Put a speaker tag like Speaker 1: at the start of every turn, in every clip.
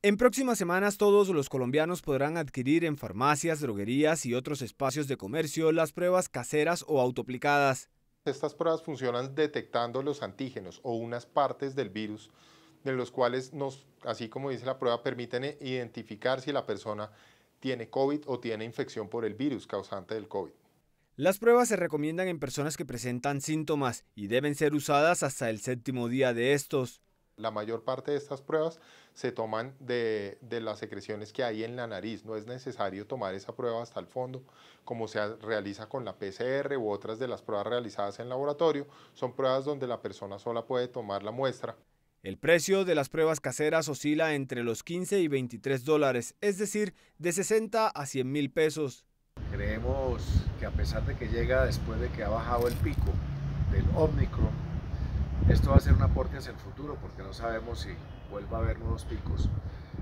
Speaker 1: En próximas semanas todos los colombianos podrán adquirir en farmacias, droguerías y otros
Speaker 2: espacios de comercio las pruebas caseras o autoplicadas. Estas pruebas funcionan detectando los antígenos o unas partes del virus, de los cuales, nos, así como dice la prueba, permiten identificar si la persona tiene COVID o tiene infección por el virus causante del COVID.
Speaker 1: Las pruebas se recomiendan en personas que presentan síntomas y
Speaker 2: deben ser usadas hasta el séptimo día de estos. La mayor parte de estas pruebas se toman de, las secreciones que hay en la nariz. No es necesario tomar esa prueba hasta el fondo, como se realiza con la PCR u otras de las pruebas realizadas en laboratorio. Son pruebas donde la persona sola puede tomar la muestra. El precio de las pruebas caseras oscila
Speaker 1: entre los 15 y 23 dólares, es decir, de 60 a 100 mil pesos.
Speaker 3: Creemos que a pesar de que llega después de que ha bajado el pico del Omicron, esto va a ser un aporte hacia el futuro porque no sabemos si vuelva a haber nuevos picos,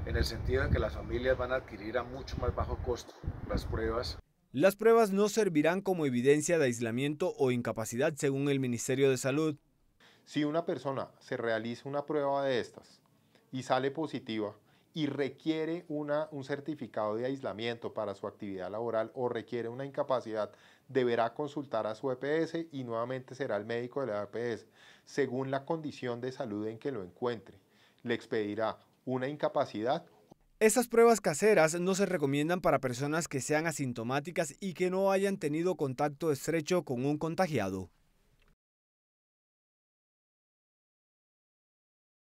Speaker 3: en el sentido de que las familias van a adquirir a mucho más bajo costo las pruebas.
Speaker 1: Las pruebas no servirán como evidencia de aislamiento o incapacidad según el Ministerio de Salud.
Speaker 2: Si una persona se realiza una prueba de estas y sale positiva, y requiere una, un certificado de aislamiento para su actividad laboral o requiere una incapacidad, deberá consultar a su EPS y nuevamente será el médico de la EPS, según la condición de salud en que lo encuentre. Le expedirá una
Speaker 1: incapacidad estas pruebas caseras no se recomiendan para personas que sean asintomáticas y que no hayan tenido contacto estrecho con un contagiado.